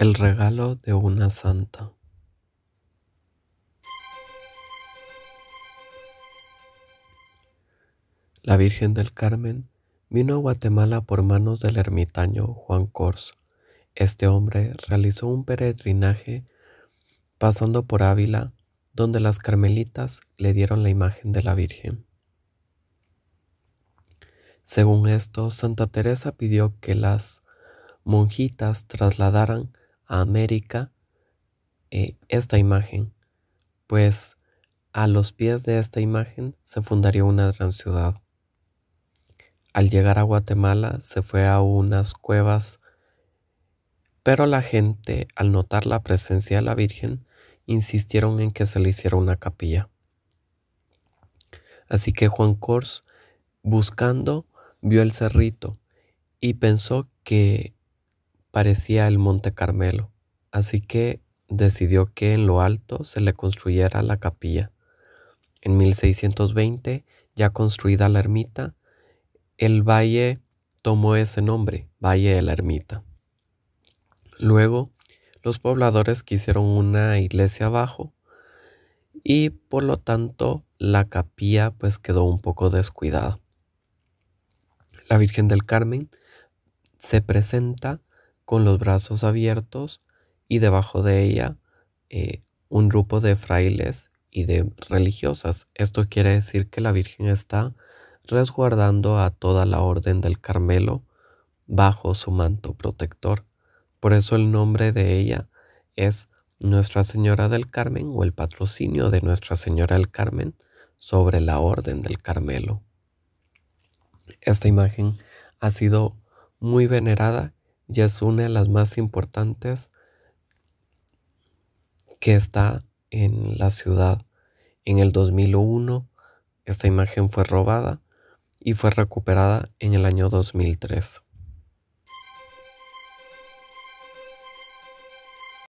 El regalo de una santa. La Virgen del Carmen vino a Guatemala por manos del ermitaño Juan Cors. Este hombre realizó un peregrinaje pasando por Ávila, donde las carmelitas le dieron la imagen de la Virgen. Según esto, Santa Teresa pidió que las monjitas trasladaran América eh, esta imagen, pues a los pies de esta imagen se fundaría una gran ciudad. Al llegar a Guatemala se fue a unas cuevas, pero la gente, al notar la presencia de la Virgen, insistieron en que se le hiciera una capilla. Así que Juan Cors, buscando, vio el cerrito y pensó que parecía el Monte Carmelo, así que decidió que en lo alto se le construyera la capilla. En 1620, ya construida la ermita, el valle tomó ese nombre, Valle de la Ermita. Luego, los pobladores quisieron una iglesia abajo y por lo tanto la capilla pues quedó un poco descuidada. La Virgen del Carmen se presenta con los brazos abiertos y debajo de ella eh, un grupo de frailes y de religiosas. Esto quiere decir que la Virgen está resguardando a toda la orden del Carmelo bajo su manto protector. Por eso el nombre de ella es Nuestra Señora del Carmen o el patrocinio de Nuestra Señora del Carmen sobre la Orden del Carmelo. Esta imagen ha sido muy venerada y es una de las más importantes que está en la ciudad. En el 2001 esta imagen fue robada y fue recuperada en el año 2003.